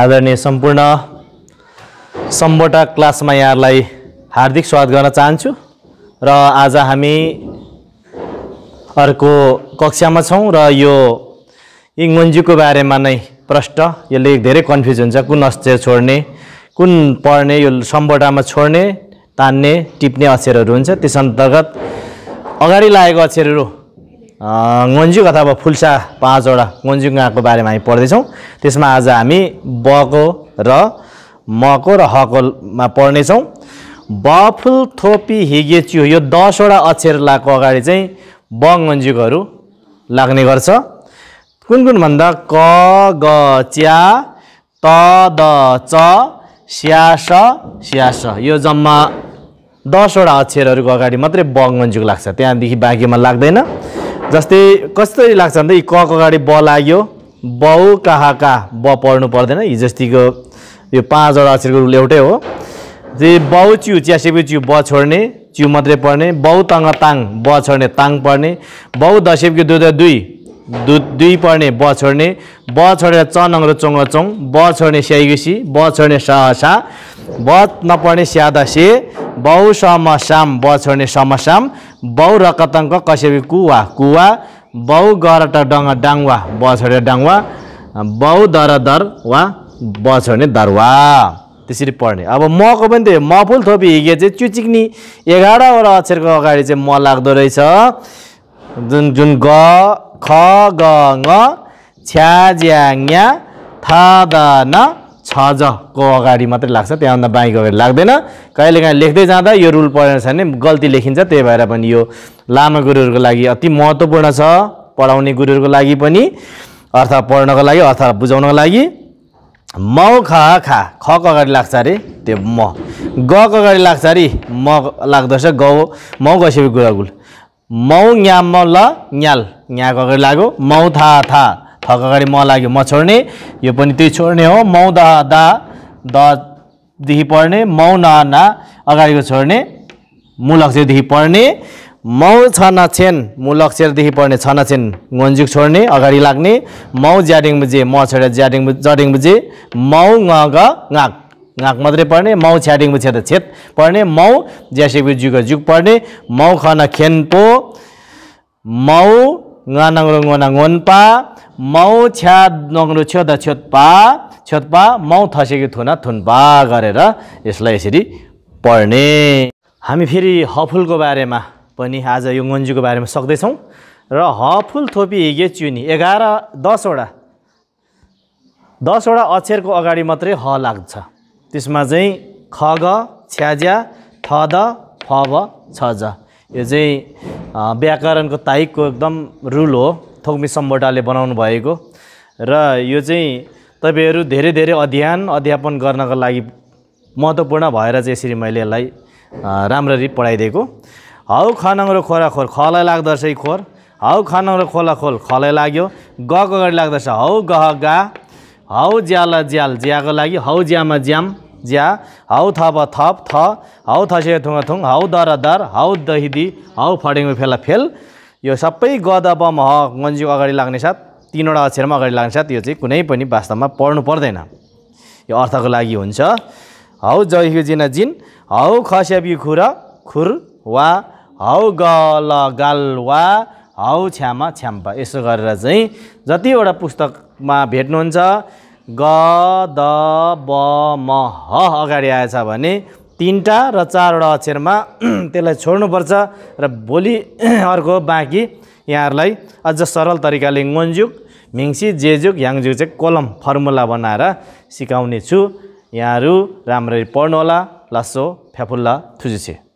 आदरणीय सम्पूर्ण सम्बोटा क्लासमा यहाँहरूलाई हार्दिक स्वागत गर्न चाहन्छु र आज हामी अर्को कक्षामा छौँ र यो इङ्गन्जीको बारेमा नै प्रष्ट यसले धेरै कन्फ्युज हुन्छ कुन अक्षर छोड्ने कुन पढ्ने यो सम्बोटामा छोड्ने तान्ने टिप्ने अक्षरहरू हुन्छ त्यस अन्तर्गत अगाडि लागेको अक्षरहरू गन्जुक अथवा फुल्सा पाँचवटा गन्जुक गाँको बारेमा हामी पढ्दैछौँ त्यसमा आज हामी बको र मको र हकोमा पढ्नेछौँ फुल थोपी हिगेच्यु यो दसवटा अक्षर लाग्को अगाडि चाहिँ ब गन्जुकहरू लाग्ने गर्छ कुन कुन भन्दा क ग च्या त द च स्यास स यो जम्मा दसवटा अक्षरहरूको अगाडि मात्रै ब गन्जुक लाग्छ त्यहाँदेखि बाँकीमा लाग्दैन जस्तै कस्तो लाग्छ भन्दा यी कको अगाडि ब लाग्यो बहु कहाका कहाँ ब पढ्नु पर्दैन हिजोस्तीको यो पाँचवटा अक्षरको रुल एउटै हो जे बाउ च्यु च्यासेपी च्यु ब छोड्ने च्यु मात्रै पढ्ने बाउ तङ ताङ ब छोड्ने ताङ पढ्ने बहु दसेपकी दुध दुई दु दुई पढ्ने ब छोड्ने ब छोडेर च नङ र चोङ चोङ ब छोड्ने स्याइगुसी ब छोड्ने स सा ब नपढ्ने स्यादा से बाउ सम साम ब छोड्ने समसाम र रकतङ्क कसेबी कुवा कुवा गर गरट डङ डाङवा ब छोड्यो डाङवा दर दर वा ब दरवा त्यसरी पढ्ने अब मको पनि त्यही मफुल थोपी हिगे चाहिँ चुचिक्नी एघारवटा अक्षरको अगाडि चाहिँ म लाग्दो रहेछ जुन जुन ग ख ग छ्या ज्याङ्या थ द न जको अगाडि मात्रै लाग्छ त्यहाँभन्दा बाँकीको अगाडि लाग्दैन कहिलेकाहीँ लेख्दै जाँदा यो रुल पढेन छ भने गल्ती लेखिन्छ त्यही भएर पनि यो लामा गुरुहरूको लागि अति महत्त्वपूर्ण छ पढाउने गुरुहरूको लागि पनि अर्थ पढ्नको लागि अर्थ बुझाउनको लागि म ख खा खको अगाडि लाग्छ अरे त्यो म गको अगाडि लाग्छ अरे म लाग्दो रहेछ गौ मौ गसेपछि गुरागुल मौ न्याम ल न्याल यहाँको अगाडि लाग्यो मौ था था ठग अगाडि म लाग्यो म छोड्ने यो पनि त्यही छोड्ने हो मौ दा दा ददेखि पढ्ने मौ न ना अगाडिको छोड्ने मूल अक्षरदेखि पढ्ने मौ छना छेन मूल अक्षरदेखि पढ्ने छना छेन गन्जुक छोड्ने अगाडि लाग्ने मौ ज्याडिङ बुझे म छोडेर ज्याडिङ जडिङ बुझे मौ ग गाक गाक मात्रै पढ्ने माउ छ्याडिङ बुझेर छेत पढ्ने माउ ज्यासे जुग जुग पढ्ने माउ खन खेन पो माउ गनाङ रोङ गोना गोन्पा माउ छ्या नग्नु छ्योत छ्योत्पा छ्योत्पा माउ थसेको थुना थुन्पा गरेर यसलाई यसरी पढ्ने हामी फेरि हफुलको बारेमा पनि आज यो गन्जुको बारेमा सक्दैछौँ र हफुल थोपी हिगे चुनी एघार दसवटा दसवटा अक्षरको अगाडि मात्रै ह लाग्छ त्यसमा चाहिँ ख ग छ्याज्या थ द फ व छ ज यो चाहिँ व्याकरणको ताइकको एकदम रुल हो थोक्मी सम्बोटाले बनाउनु भएको र यो चाहिँ तपाईँहरू धेरै धेरै अध्ययन अध्यापन गर्नको लागि महत्त्वपूर्ण भएर चाहिँ यसरी मैले यसलाई राम्ररी पढाइदिएको हौ खनङ र खोरा खोर खलाई लाग्दोरहेछ है खोर हौ खनङ र खोला खोल खलाई लाग्यो गको अगाडि लाग्दोरहेछ हौ गह गा हौ ज्याल ज्याल ज्याको लागि हौ ज्यामा ज्याम ज्या हौ थप थप थ हौ थसे थुङ थुङ हौ दर दर हौ दहिदी हौ फडेङ्गो फेला फेल यो सबै गद ब मह मन्जीको अगाडि लाग्ने साथ तिनवटा अक्षरमा अगाडि लाग्ने साथ यो चाहिँ कुनै पनि वास्तवमा पढ्नु पर्दैन यो अर्थको लागि हुन्छ हौ जयु जिन जिन हौ खस्याबी खुर खुर वा हौ गल गाल वा हौ छ्यामा छ्याम्पा यसो गरेर चाहिँ जतिवटा पुस्तकमा भेट्नुहुन्छ ग द ब म ह अगाडि आएछ भने तिनवटा र चारवटा अक्षरमा त्यसलाई छोड्नुपर्छ र भोलि अर्को बाँकी यहाँहरूलाई अझ सरल तरिकाले मोन्जुक मिङ्सी जेजुक याङजुक चाहिँ कोलम फर्मुला बनाएर सिकाउने छु यहाँहरू राम्ररी पढ्नुहोला लासो फ्याफुल्ला थुजुसे